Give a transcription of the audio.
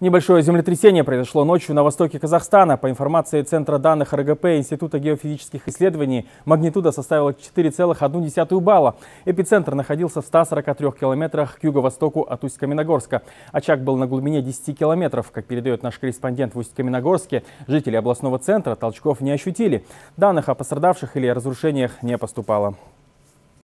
Небольшое землетрясение произошло ночью на востоке Казахстана. По информации Центра данных РГП Института геофизических исследований, магнитуда составила 4,1 балла. Эпицентр находился в 143 километрах к юго-востоку от Усть-Каменогорска. Очаг был на глубине 10 километров. Как передает наш корреспондент в Усть-Каменогорске, жители областного центра толчков не ощутили. Данных о пострадавших или разрушениях не поступало.